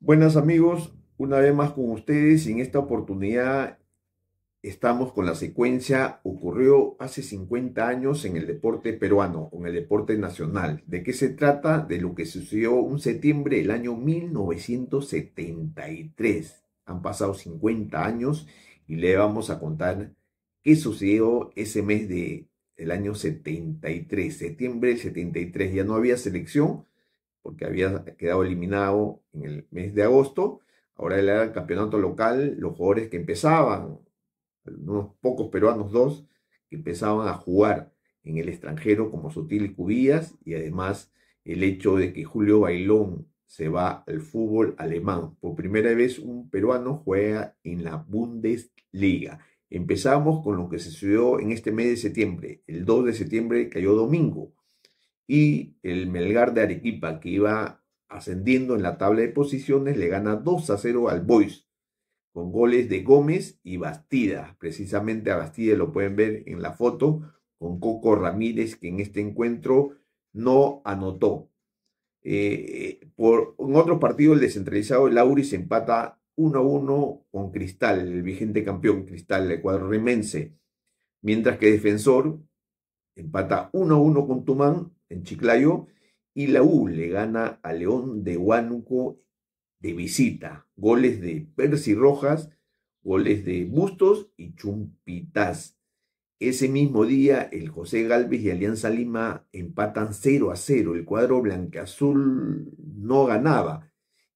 Buenas amigos, una vez más con ustedes y en esta oportunidad estamos con la secuencia ocurrió hace 50 años en el deporte peruano, en el deporte nacional. ¿De qué se trata? De lo que sucedió un septiembre del año 1973. Han pasado 50 años y le vamos a contar qué sucedió ese mes de el año 73, septiembre y 73. Ya no había selección, porque había quedado eliminado en el mes de agosto. Ahora era el campeonato local, los jugadores que empezaban, unos pocos peruanos, dos, que empezaban a jugar en el extranjero como Sutil y Cubillas, y además el hecho de que Julio Bailón se va al fútbol alemán. Por primera vez un peruano juega en la Bundesliga. Empezamos con lo que se sucedió en este mes de septiembre. El 2 de septiembre cayó domingo y el Melgar de Arequipa, que iba ascendiendo en la tabla de posiciones, le gana 2 a 0 al Boys, con goles de Gómez y Bastida. Precisamente a Bastida lo pueden ver en la foto, con Coco Ramírez, que en este encuentro no anotó. Eh, por, en otro partido, el descentralizado el Auris empata 1 a 1 con Cristal, el vigente campeón Cristal, el cuadro rimense. Mientras que Defensor empata 1 a 1 con Tumán en Chiclayo y la U le gana a León de Huánuco de visita. Goles de Percy Rojas, goles de Bustos y Chumpitaz. Ese mismo día, el José Galvez y Alianza Lima empatan 0 a 0. El cuadro blanqueazul no ganaba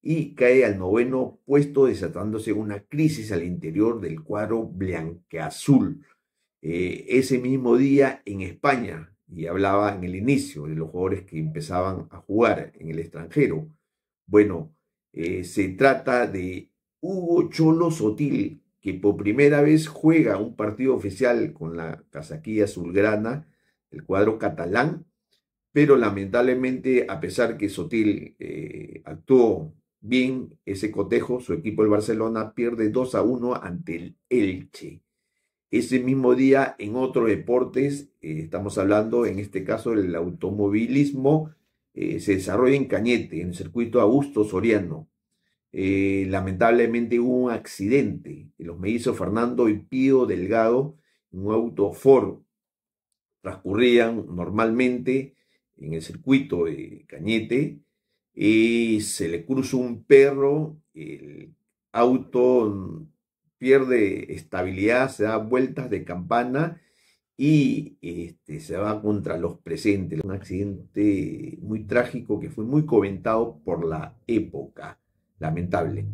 y cae al noveno puesto, desatándose una crisis al interior del cuadro blanqueazul. Eh, ese mismo día, en España, y hablaba en el inicio de los jugadores que empezaban a jugar en el extranjero. Bueno, eh, se trata de Hugo Cholo Sotil, que por primera vez juega un partido oficial con la casaquilla azulgrana, el cuadro catalán, pero lamentablemente, a pesar que Sotil eh, actuó bien ese cotejo, su equipo el Barcelona pierde 2 a 1 ante el Elche. Ese mismo día, en otros deportes, eh, estamos hablando en este caso del automovilismo, eh, se desarrolla en Cañete, en el circuito Augusto Soriano. Eh, lamentablemente hubo un accidente. Los hizo Fernando y Pío Delgado, en un auto Ford, transcurrían normalmente en el circuito de Cañete y se le cruzó un perro, el auto pierde estabilidad, se da vueltas de campana y este, se va contra los presentes. Un accidente muy trágico que fue muy comentado por la época. Lamentable.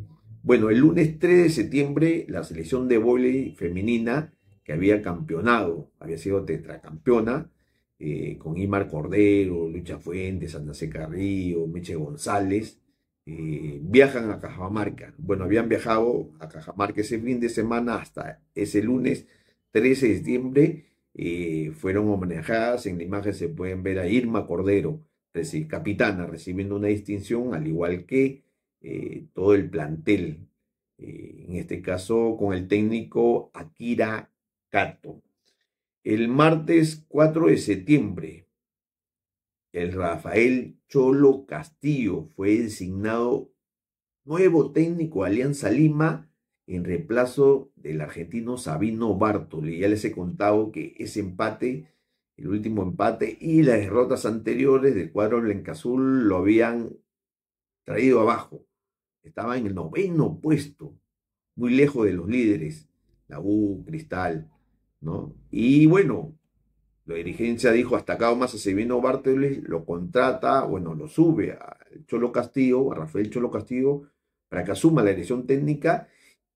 Bueno, el lunes 3 de septiembre, la selección de vóley femenina, que había campeonado, había sido tetracampeona, eh, con Imar Cordero, Lucha Fuentes, Ana Carrillo, Meche González, eh, viajan a Cajamarca. Bueno, habían viajado a Cajamarca ese fin de semana hasta ese lunes 13 de septiembre. Eh, fueron homenajeadas. En la imagen se pueden ver a Irma Cordero, decir, capitana, recibiendo una distinción, al igual que eh, todo el plantel. en este caso, con el técnico Akira Kato. El martes 4 de septiembre, el Rafael Cholo Castillo fue designado nuevo técnico Alianza Lima en reemplazo del argentino Sabino Bartoli. Ya les he contado que ese empate, el último empate y las derrotas anteriores del cuadro Azul lo habían traído abajo. Estaba en el noveno puesto, muy lejos de los líderes, la U, Cristal, ¿no? Y bueno, la dirigencia dijo, hasta acá o más Sebino Barteles lo contrata, bueno, lo sube a Cholo Castillo, a Rafael Cholo Castillo, para que asuma la dirección técnica.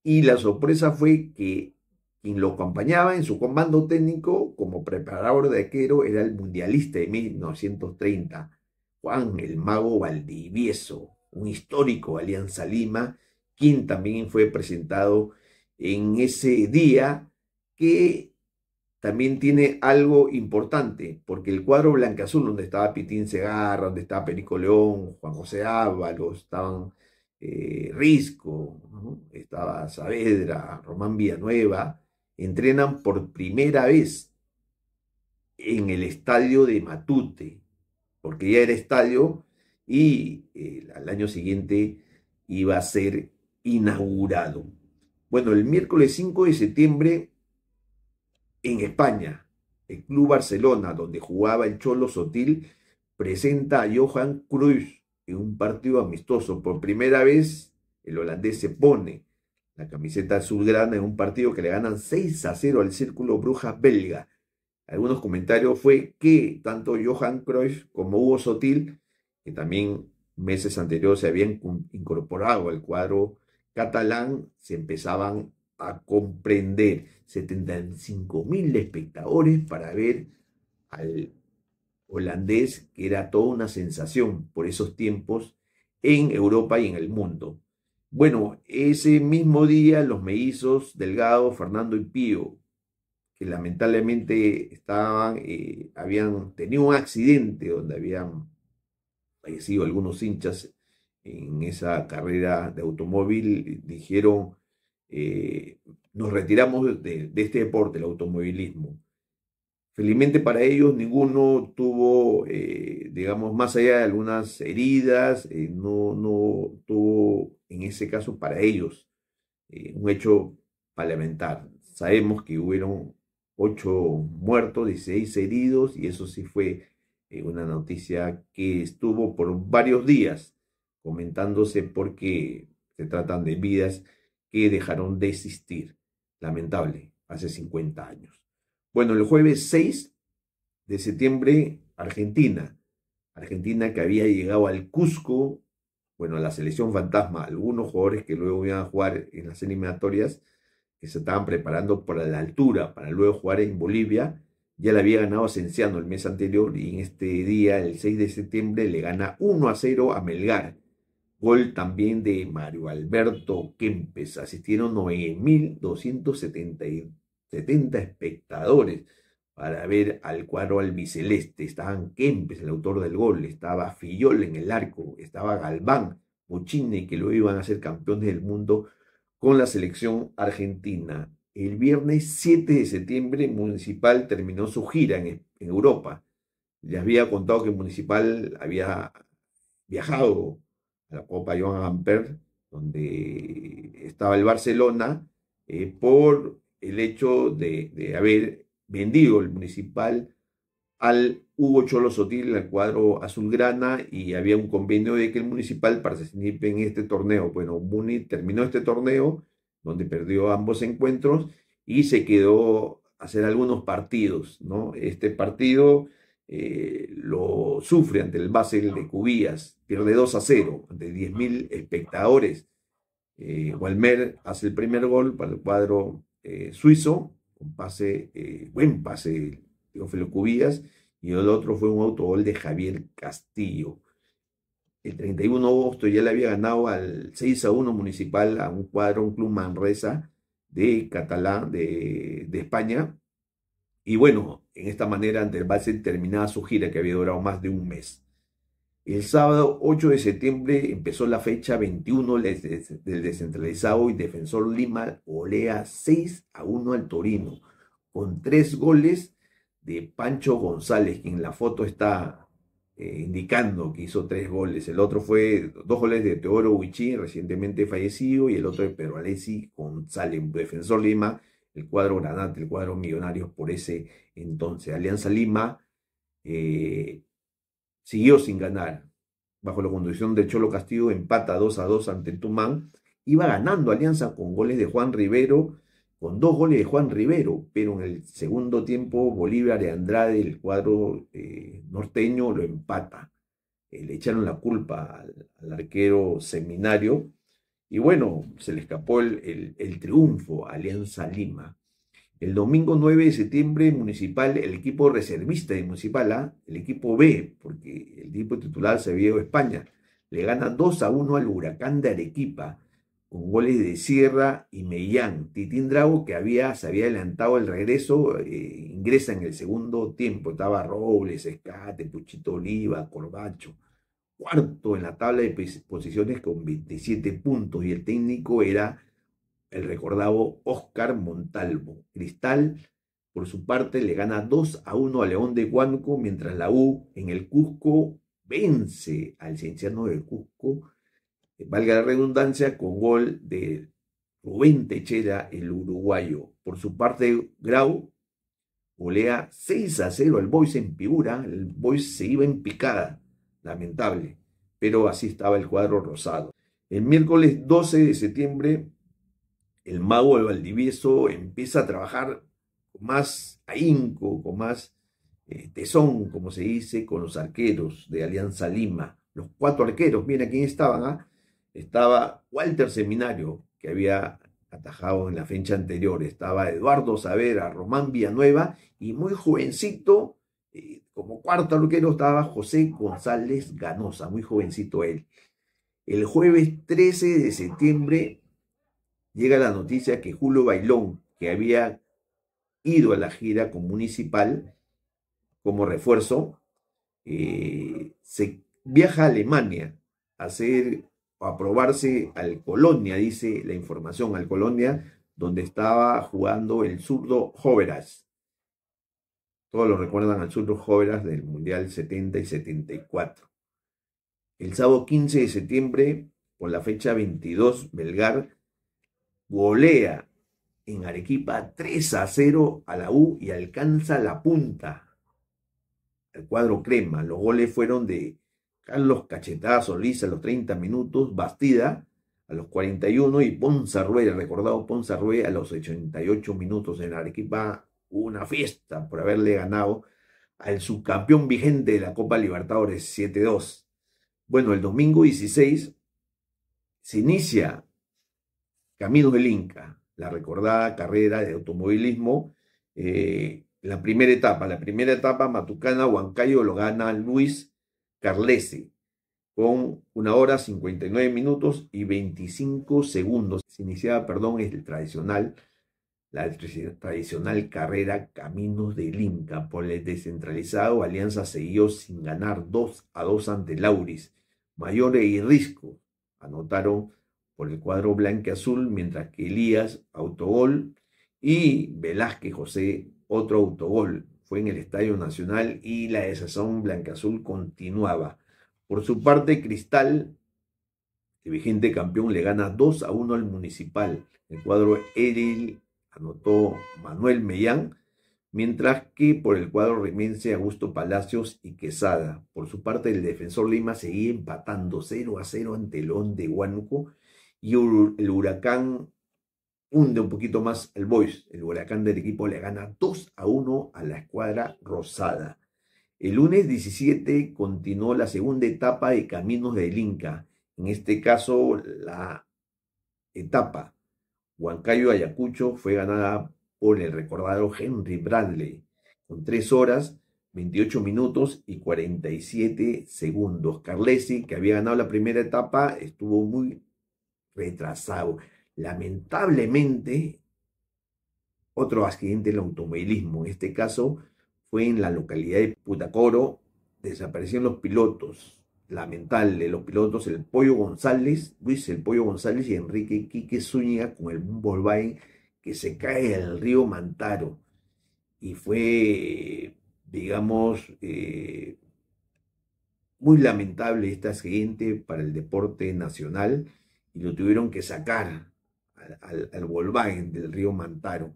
Y la sorpresa fue que quien lo acompañaba en su comando técnico como preparador de arquero era el mundialista de 1930, Juan el Mago Valdivieso, un histórico de Alianza Lima, quien también fue presentado en ese día que también tiene algo importante, porque el cuadro blanca-azul, donde estaba Pitín Segarra, donde estaba Perico León, Juan José Ábalos, estaban eh, Risco, estaba Saavedra, Román Villanueva, entrenan por primera vez en el estadio de Matute, porque ya era estadio y eh, al año siguiente iba a ser inaugurado. Bueno, el miércoles 5 de septiembre en España, el Club Barcelona, donde jugaba el Cholo Sotil, presenta a Johan Cruz en un partido amistoso. Por primera vez, el holandés se pone la camiseta azulgrana en un partido que le ganan 6 a 0 al Círculo Brujas belga. Algunos comentarios fue que tanto Johan Cruyff como Hugo Sotil, que también meses anteriores se habían incorporado al cuadro catalán, se empezaban a comprender 75 mil espectadores para ver al holandés, que era toda una sensación por esos tiempos en Europa y en el mundo. Bueno, ese mismo día los mellizos Delgado, Fernando y Pío, que lamentablemente estaban, eh, habían tenido un accidente donde habían fallecido algunos hinchas en esa carrera de automóvil, dijeron eh, nos retiramos de, este deporte, el automovilismo. Felizmente para ellos ninguno tuvo, eh, digamos, más allá de algunas heridas, eh, no, no tuvo en ese caso para ellos un hecho para Sabemos que hubieron ocho muertos, 16 heridos y eso sí fue una noticia que estuvo por varios días comentándose porque se tratan de vidas que dejaron de existir. Lamentable, hace 50 años. Bueno, el jueves 6 de septiembre, Argentina. Argentina que había llegado al Cusco, bueno, a la selección fantasma, algunos jugadores que luego iban a jugar en las eliminatorias, que se estaban preparando para la altura, para luego jugar en Bolivia, ya la había ganado Asenciano el mes anterior y en este día, el 6 de septiembre, le gana 1 a 0 a Melgar. Gol también de Mario Alberto Kempes. Asistieron 9.270 espectadores para ver al cuadro albiceleste. Estaban Kempes, el autor del gol, estaba Fillol en el arco, estaba Galván, y que luego iban a ser campeones del mundo con la selección argentina. El viernes 7 de septiembre, Municipal terminó su gira en, en Europa. Les había contado que Municipal había viajado la Copa Joan Amper, donde estaba el Barcelona, eh, por el hecho de, haber vendido el municipal al Hugo Cholo Sotil, al cuadro azulgrana, y había un convenio de que el municipal participe en este torneo. Bueno, Muni terminó este torneo, donde perdió ambos encuentros, y se quedó a hacer algunos partidos, ¿no? Este partido eh, lo sufre ante el Basel de Cubías, pierde 2 a 0 ante 10.000 espectadores. Eh, hace el primer gol para el cuadro eh, suizo, un pase, eh, buen pase de Ofelio Cubías, y el otro fue un autogol de Javier Castillo. El 31 de agosto ya le había ganado al 6 a 1 municipal a un cuadro, un club Manresa de Catalán, de España. Y bueno, en esta manera, ante el Basel terminaba su gira que había durado más de un mes. El sábado 8 de septiembre empezó la fecha 21 del descentralizado y defensor Lima olea 6 a 1 al Torino, con tres goles de Pancho González, quien en la foto está eh, indicando que hizo tres goles. El otro fue dos goles de Teodoro Huichi, recientemente fallecido, y el otro de Pedro Alessi González, defensor Lima, el cuadro granate, el cuadro millonarios por ese entonces. Alianza Lima eh, siguió sin ganar. Bajo la conducción de Cholo Castillo empata 2 a 2 ante Tumán. Iba ganando Alianza con goles de Juan Rivero, con dos goles de Juan Rivero, pero en el segundo tiempo Bolívar de Andrade, el cuadro eh, norteño, lo empata. Eh, le echaron la culpa al arquero seminario y bueno, se le escapó el, triunfo a Alianza Lima. El domingo 9 de septiembre, Municipal, el equipo reservista de Municipal A, el equipo B, porque el equipo titular se vio España, le gana 2 a 1 al Huracán de Arequipa, con goles de Sierra y Mellán. Titín Drago, que había, se había adelantado el regreso, eh, ingresa en el segundo tiempo. Estaba Robles, Escate, Puchito Oliva, Corbacho cuarto en la tabla de posiciones con 27 puntos y el técnico era el recordado Oscar Montalvo. Cristal, por su parte, le gana 2 a 1 a León de Huánuco, mientras la U en el Cusco vence al Cienciano del Cusco, eh, valga la redundancia, con gol de Rubén Techera, el uruguayo. Por su parte, Grau golea 6 a 0 al Boys en figura, El Boys se iba en picada Lamentable, pero así estaba el cuadro rosado. El miércoles 12 de septiembre, el mago Valdivieso empieza a trabajar con más ahínco, con más eh, tesón, como se dice, con los arqueros de Alianza Lima. Los cuatro arqueros, mira quién estaban, ¿ah? Estaba Walter Seminario, que había atajado en la fecha anterior. Estaba Eduardo Savera, Román Villanueva y muy jovencito, eh, como cuarto arquero estaba José González Ganosa, muy jovencito él. El jueves 13 de septiembre llega la noticia que Julio Bailón, que había ido a la gira con Municipal como refuerzo, eh, se viaja a Alemania a hacer a aprobarse al Colonia, dice la información, al Colonia, donde estaba jugando el zurdo Joveras. Todos lo recuerdan al Sur Jóveras del Mundial 70 y 74. El sábado 15 de septiembre, por la fecha 22, Belgar golea en Arequipa 3 a 0 a la U y alcanza la punta. El cuadro crema. Los goles fueron de Carlos Cachetazo, Luis a los 30 minutos, Bastida a los 41 y Ponza Rueda, recordado Ponza Rueda a los 88 minutos en Arequipa una fiesta por haberle ganado al subcampeón vigente de la Copa Libertadores 7-2. Bueno, el domingo 16 se inicia Camino del Inca, la recordada carrera de automovilismo, eh, la primera etapa. La primera etapa, Matucana Huancayo lo gana Luis Carlesi con una hora 59 minutos y 25 segundos. Se iniciaba, perdón, es el tradicional la tradicional carrera Caminos del Inca por el descentralizado Alianza siguió sin ganar 2 a 2 ante Lauris, mayores y Risco. Anotaron por el cuadro blanque-azul, mientras que Elías, autogol, y Velázquez José, otro autogol. Fue en el Estadio Nacional y la desazón blanca azul continuaba. Por su parte, Cristal, el vigente campeón, le gana 2 a 1 al Municipal. El cuadro Eril anotó Manuel Mellán, mientras que por el cuadro rimense Augusto Palacios y Quesada. Por su parte, el defensor Lima seguía empatando 0 a 0 ante el de Huánuco y el huracán hunde un poquito más el Boys. El huracán del equipo le gana 2 a 1 a la escuadra rosada. El lunes 17 continuó la segunda etapa de Caminos del Inca. En este caso, la etapa Huancayo Ayacucho fue ganada por el recordado Henry Bradley, con 3 horas, 28 minutos y 47 segundos. Carlesi, que había ganado la primera etapa, estuvo muy retrasado. Lamentablemente, otro accidente en el automovilismo, en este caso fue en la localidad de Putacoro, desaparecieron los pilotos, lamentable, los pilotos el Pollo González, Luis el Pollo González y Enrique Quique Zúñiga con el volvaje que se cae en el río Mantaro. Y fue, digamos, eh, muy lamentable esta siguiente para el deporte nacional y lo tuvieron que sacar al, al, del río Mantaro,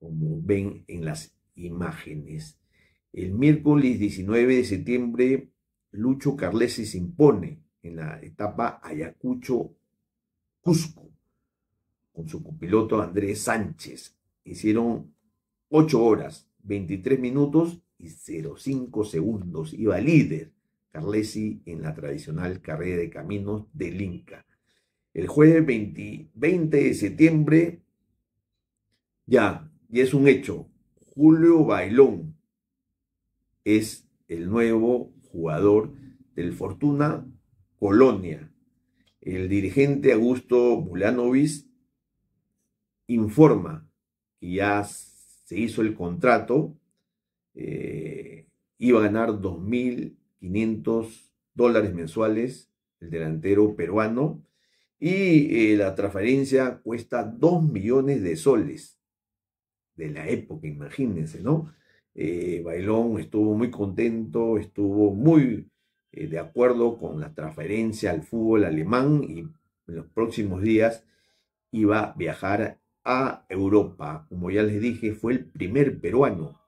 como ven en las imágenes. El miércoles 19 de septiembre Lucho Carlesi se impone en la etapa Ayacucho-Cusco con su copiloto Andrés Sánchez. Hicieron 8 horas, 23 minutos y 0,5 segundos. Iba líder Carlesi en la tradicional carrera de caminos del Inca. El jueves 20, de septiembre, ya, y es un hecho, Julio Bailón es el nuevo jugador del Fortuna Colonia. El dirigente Augusto Bulanovis informa que ya se hizo el contrato, eh, iba a ganar 2.500 dólares mensuales el delantero peruano y eh, la transferencia cuesta 2 millones de soles de la época, imagínense, ¿no? eh, Bailón estuvo muy contento, estuvo muy eh, de acuerdo con la transferencia al fútbol alemán y en los próximos días iba a viajar a Europa. Como ya les dije, fue el primer peruano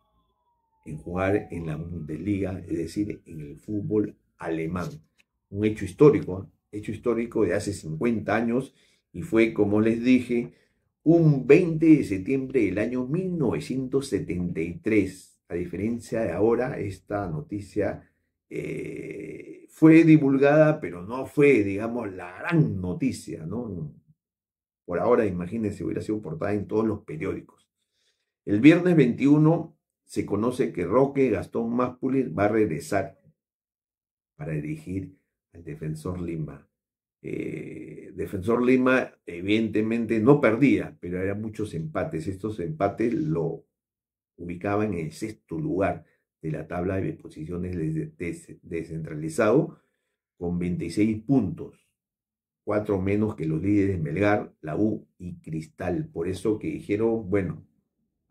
en jugar en la Bundesliga, es decir, en el fútbol alemán. Un hecho histórico, ¿eh? hecho histórico de hace 50 años y fue, como les dije, un 20 de septiembre del año 1973 a diferencia de ahora, esta noticia eh, fue divulgada, pero no fue, digamos, la gran noticia, ¿no? Por ahora, imagínense, hubiera sido portada en todos los periódicos. El viernes 21 se conoce que Roque Gastón Máspulir va a regresar para dirigir al Defensor Lima. Eh, Defensor Lima evidentemente no perdía, pero había muchos empates. Estos empates lo ubicaba en el sexto lugar de la tabla de posiciones descentralizado con 26 puntos, cuatro menos que los líderes Melgar, la U y Cristal. Por eso que dijeron, bueno,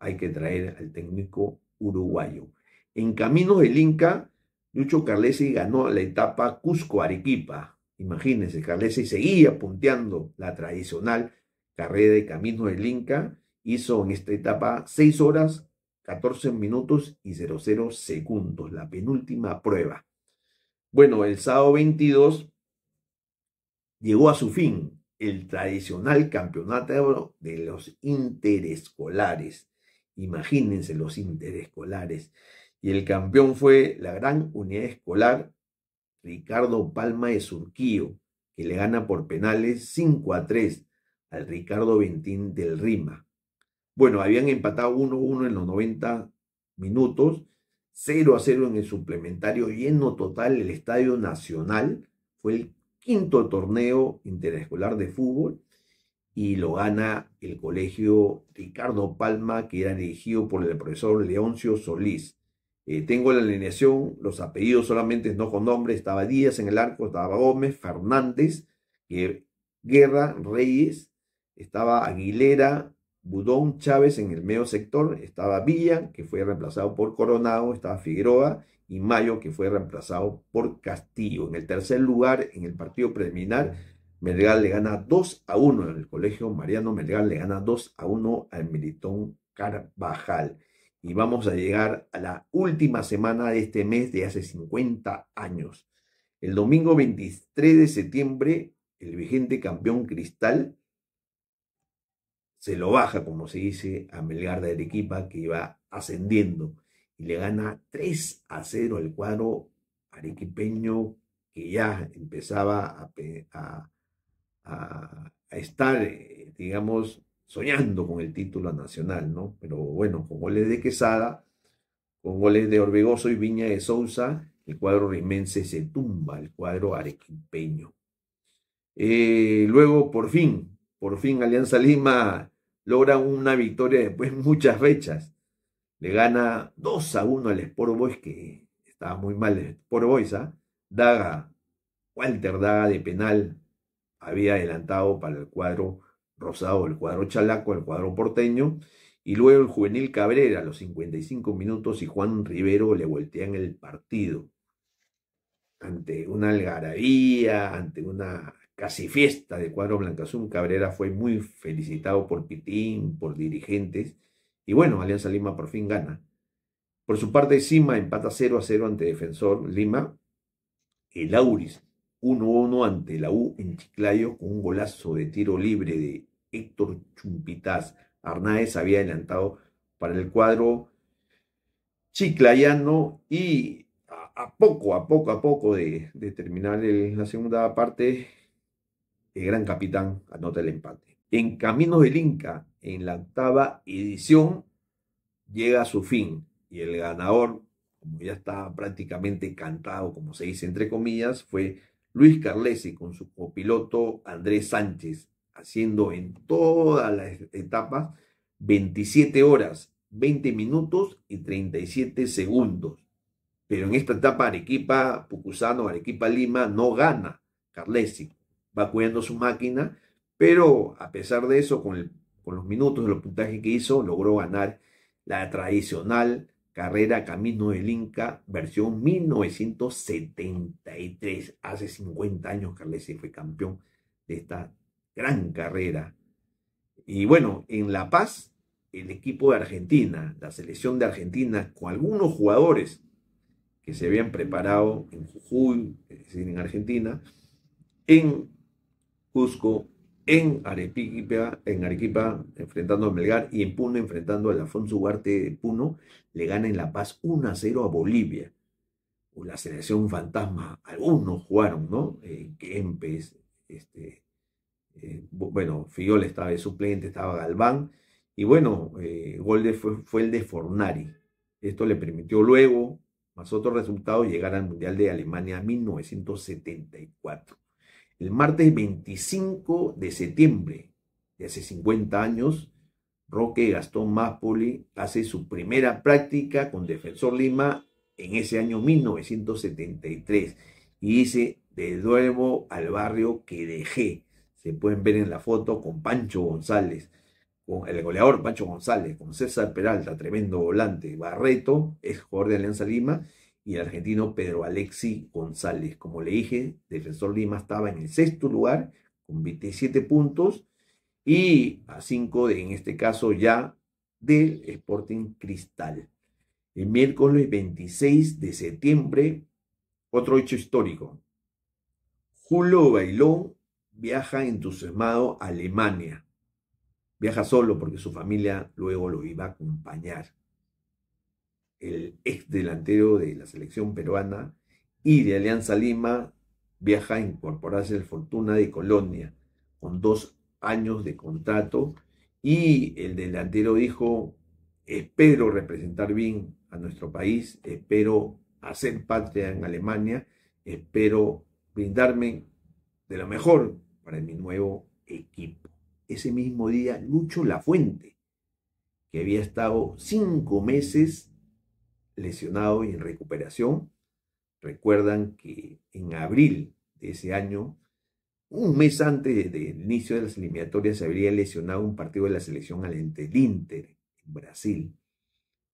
hay que traer al técnico uruguayo. En camino del Inca, Lucho Carlesi ganó la etapa Cusco-Arequipa. Imagínense, Carlesi seguía punteando la tradicional carrera de camino del Inca. Hizo en esta etapa seis horas 14 minutos y 00 segundos, la penúltima prueba. Bueno, el sábado 22 llegó a su fin el tradicional campeonato de los interescolares. Imagínense los interescolares. Y el campeón fue la gran unidad escolar Ricardo Palma de Surquillo, que le gana por penales 5 a 3 al Ricardo Ventín del Rima. Bueno, habían empatado 1-1 en los 90 minutos, 0-0 en el suplementario, lleno total el Estadio Nacional. Fue el quinto torneo interescolar de fútbol y lo gana el colegio Ricardo Palma, que era dirigido por el profesor Leoncio Solís. Eh, tengo la alineación, los apellidos solamente no con nombre, estaba Díaz en el arco, estaba Gómez, Fernández, Guerra, Reyes, estaba Aguilera, Budón, Chávez en el medio sector, estaba Villa, que fue reemplazado por Coronado, estaba Figueroa y Mayo, que fue reemplazado por Castillo. En el tercer lugar, en el partido preliminar, Melgar le gana 2 a 1 en el colegio Mariano Melgar le gana 2 a 1 al Militón Carvajal. Y vamos a llegar a la última semana de este mes de hace 50 años. El domingo 23 de septiembre, el vigente campeón Cristal se lo baja, como se dice, a Melgar de Arequipa, que iba ascendiendo, y le gana 3 a 0 el cuadro arequipeño, que ya empezaba a, estar, eh, digamos, soñando con el título nacional, ¿no? Pero bueno, con goles de Quesada, con goles de Orbegoso y Viña de Sousa, el cuadro rimense se tumba, el cuadro arequipeño. Eh, luego, por fin, por fin Alianza Lima logra una victoria después de muchas fechas. Le gana 2 a 1 al Sport Boys, que estaba muy mal el Sport Boys. ¿ah? Daga, Walter Daga de penal, había adelantado para el cuadro rosado, el cuadro chalaco, el cuadro porteño. Y luego el juvenil Cabrera, a los 55 minutos, y Juan Rivero le voltean el partido. Ante una algarabía, ante una casi fiesta de cuadro Azul, Cabrera fue muy felicitado por Pitín, por dirigentes, y bueno, Alianza Lima por fin gana. Por su parte, Cima empata 0 a 0 ante Defensor Lima, el Auris 1 a 1 ante la U en Chiclayo con un golazo de tiro libre de Héctor Chumpitaz. Arnaez había adelantado para el cuadro chiclayano y a, poco, a poco, a poco de, terminar la segunda parte, el gran capitán anota el empate. En Caminos del Inca, en la octava edición, llega a su fin y el ganador, como ya está prácticamente cantado, como se dice entre comillas, fue Luis Carlesi con su copiloto Andrés Sánchez, haciendo en todas las etapas 27 horas, 20 minutos y 37 segundos. Pero en esta etapa Arequipa, Pucusano, Arequipa Lima no gana Carlesi, va cuidando su máquina, pero a pesar de eso, con, con los minutos de los puntajes que hizo, logró ganar la tradicional carrera Camino del Inca, versión 1973. Hace 50 años Carlesi fue campeón de esta gran carrera. Y bueno, en La Paz, el equipo de Argentina, la selección de Argentina, con algunos jugadores que se habían preparado en Jujuy, es decir, en Argentina, en Cusco, en Arequipa, en Arequipa enfrentando a Melgar y en Puno enfrentando al Alfonso Ugarte de Puno, le gana en La Paz 1 a 0 a Bolivia. O la selección fantasma, algunos jugaron, ¿no? Eh, este, eh, bueno, Fiol estaba de suplente, estaba Galván, y bueno, eh, gol fue, el de Fornari. Esto le permitió luego, más otro resultado, llegar al Mundial de Alemania 1974. El martes 25 de septiembre de hace 50 años, Roque Gastón Máspoli hace su primera práctica con Defensor Lima en ese año 1973 y dice, de nuevo al barrio que dejé. Se pueden ver en la foto con Pancho González, con el goleador Pancho González, con César Peralta, tremendo volante, Barreto, es jugador de Alianza Lima, y el argentino Pedro Alexi González. Como le dije, Defensor Lima estaba en el sexto lugar con 27 puntos y a 5 en este caso ya del Sporting Cristal. El miércoles 26 de septiembre, otro hecho histórico. Julio Bailón viaja entusiasmado a Alemania. Viaja solo porque su familia luego lo iba a acompañar el ex delantero de la selección peruana y de Alianza Lima, viaja a incorporarse al Fortuna de Colonia con dos años de contrato y el delantero dijo, espero representar bien a nuestro país, espero hacer patria en Alemania, espero brindarme de lo mejor para mi nuevo equipo. Ese mismo día, Lucho Lafuente, que había estado cinco meses lesionado y en recuperación. Recuerdan que en abril de ese año, un mes antes del inicio de las eliminatorias, se habría lesionado un partido de la selección ante el Inter en Brasil.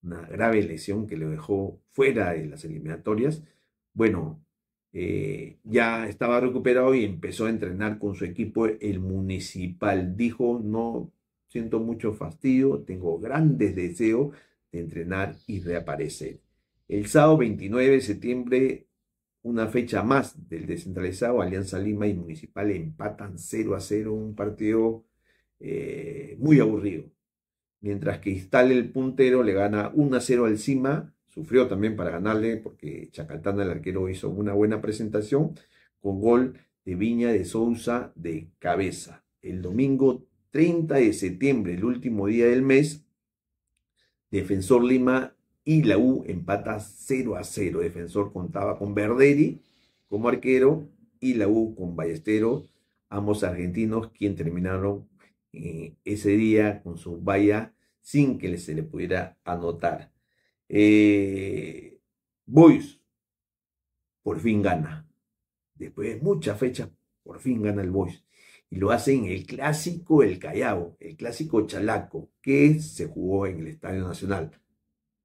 Una grave lesión que lo dejó fuera de las eliminatorias. Bueno, eh, ya estaba recuperado y empezó a entrenar con su equipo el municipal. Dijo, no siento mucho fastidio, tengo grandes deseos entrenar y reaparecer. El sábado 29 de septiembre, una fecha más del descentralizado, Alianza Lima y Municipal empatan 0 a 0, un partido eh, muy aburrido. Mientras que instale el puntero le gana 1 a 0 al Cima, sufrió también para ganarle porque Chacaltana el arquero hizo una buena presentación con gol de Viña de Sousa de cabeza. El domingo 30 de septiembre, el último día del mes, Defensor Lima y la U empata 0 a 0. Defensor contaba con Verderi como arquero y la U con Ballestero. ambos argentinos, quien terminaron eh, ese día con su vallas sin que se le pudiera anotar. Eh, Boys por fin gana. Después de muchas fechas, por fin gana el Boys y lo hace en el clásico El Callao, el clásico Chalaco, que se jugó en el Estadio Nacional.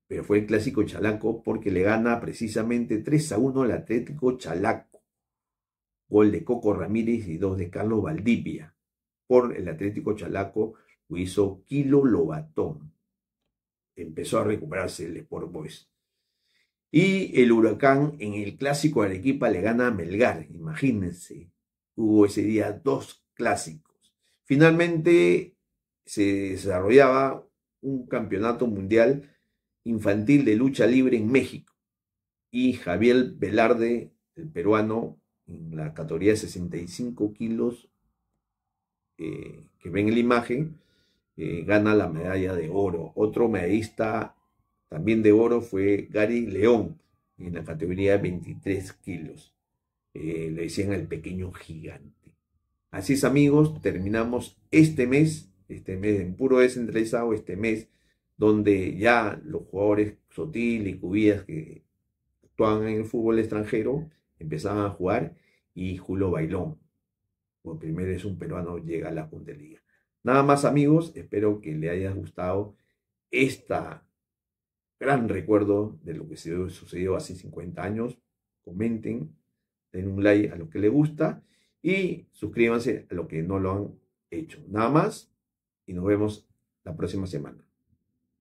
Pero fue el clásico Chalaco porque le gana precisamente 3 a 1 el Atlético Chalaco. Gol de Coco Ramírez y dos de Carlos Valdivia. Por el Atlético Chalaco lo hizo Kilo Lobatón. Empezó a recuperarse el Sport Boys. Y el Huracán en el clásico Arequipa le gana a Melgar. Imagínense, hubo ese día dos clásicos. Finalmente se desarrollaba un campeonato mundial infantil de lucha libre en México y Javier Velarde, el peruano, en la categoría de 65 kilos eh, que ven en la imagen, eh, gana la medalla de oro. Otro medallista también de oro fue Gary León, en la categoría de 23 kilos. Eh, le decían el pequeño gigante. Así es amigos, terminamos este mes, este mes en puro descentralizado, este mes donde ya los jugadores Sotil y cubías que actúan en el fútbol extranjero empezaban a jugar y Julio Bailón, por primera vez un peruano, llega a la Punta Nada más amigos, espero que le haya gustado este gran recuerdo de lo que sucedió hace 50 años. Comenten, den un like a lo que les gusta y suscríbanse a lo que no lo han hecho. Nada más y nos vemos la próxima semana.